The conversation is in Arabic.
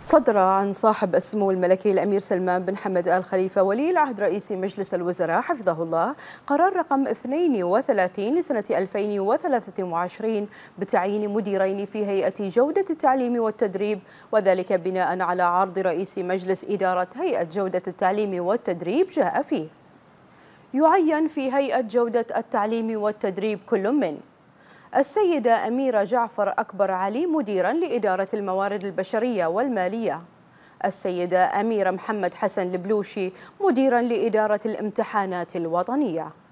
صدر عن صاحب السمو الملكي الأمير سلمان بن حمد آل خليفة ولي العهد رئيس مجلس الوزراء حفظه الله قرار رقم 32 لسنة 2023 بتعيين مديرين في هيئة جودة التعليم والتدريب وذلك بناء على عرض رئيس مجلس إدارة هيئة جودة التعليم والتدريب جاء فيه يعين في هيئة جودة التعليم والتدريب كل من السيدة أميرة جعفر أكبر علي مديرا لإدارة الموارد البشرية والمالية السيدة أميرة محمد حسن البلوشي مديرا لإدارة الامتحانات الوطنية